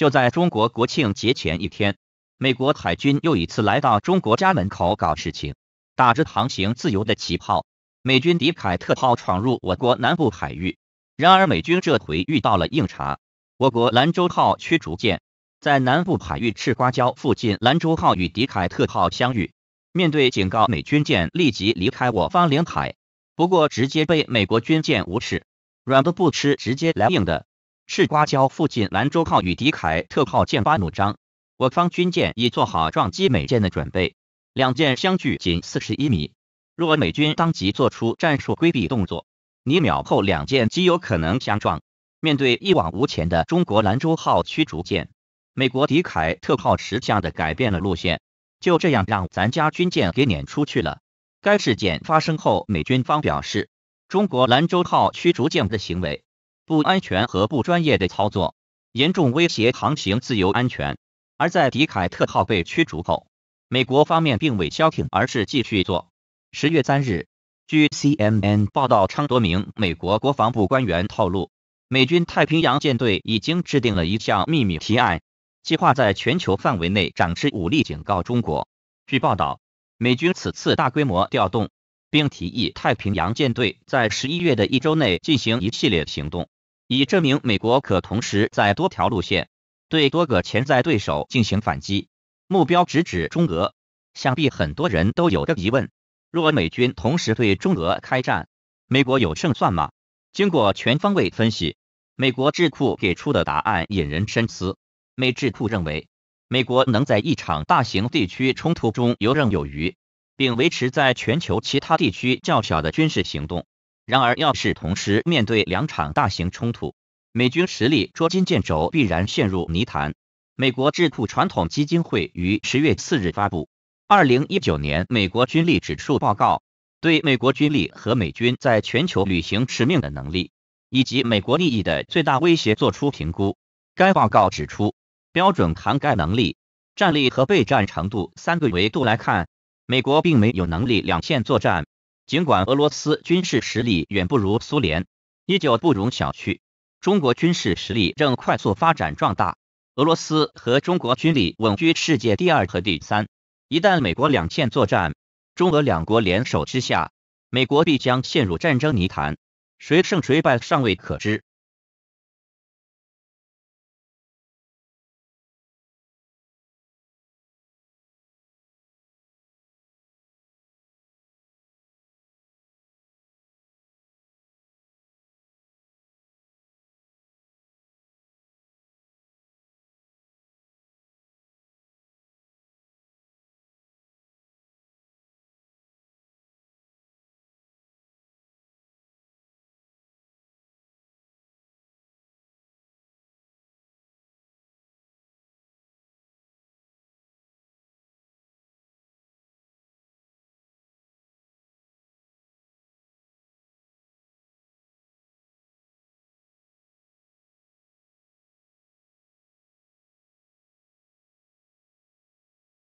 就在中国国庆节前一天，美国海军又一次来到中国家门口搞事情，打着航行自由的旗号，美军迪凯特号闯入我国南部海域。然而，美军这回遇到了硬茬，我国兰州号驱逐舰在南部海域赤瓜礁附近，兰州号与迪凯特号相遇，面对警告，美军舰立即离开我方领海，不过直接被美国军舰无视，软的不吃，直接来硬的。赤瓜礁附近，兰州号与迪凯特号剑拔弩张，我方军舰已做好撞击美舰的准备，两舰相距仅四十一米。若美军当即做出战术规避动作，你秒后两舰极有可能相撞。面对一往无前的中国兰州号驱逐舰，美国迪凯特号识相的改变了路线，就这样让咱家军舰给撵出去了。该事件发生后，美军方表示，中国兰州号驱逐舰的行为。不安全和不专业的操作，严重威胁航行自由安全。而在迪凯特号被驱逐后，美国方面并未消停，而是继续做。十月三日，据 CNN 报道，称多名美国国防部官员透露，美军太平洋舰队已经制定了一项秘密提案，计划在全球范围内展示武力，警告中国。据报道，美军此次大规模调动，并提议太平洋舰队在十一月的一周内进行一系列行动。以证明美国可同时在多条路线对多个潜在对手进行反击，目标直指中俄。想必很多人都有个疑问：若美军同时对中俄开战，美国有胜算吗？经过全方位分析，美国智库给出的答案引人深思。美智库认为，美国能在一场大型地区冲突中游刃有余，并维持在全球其他地区较小的军事行动。然而，要是同时面对两场大型冲突，美军实力捉襟见肘，必然陷入泥潭。美国智库传统基金会于十月四日发布《二零一九年美国军力指数报告》，对美国军力和美军在全球履行使命的能力，以及美国利益的最大威胁作出评估。该报告指出，标准涵盖能力、战力和备战程度三个维度来看，美国并没有能力两线作战。尽管俄罗斯军事实力远不如苏联，依旧不容小觑。中国军事实力正快速发展壮大，俄罗斯和中国军力稳居世界第二和第三。一旦美国两线作战，中俄两国联手之下，美国必将陷入战争泥潭，谁胜谁败尚未可知。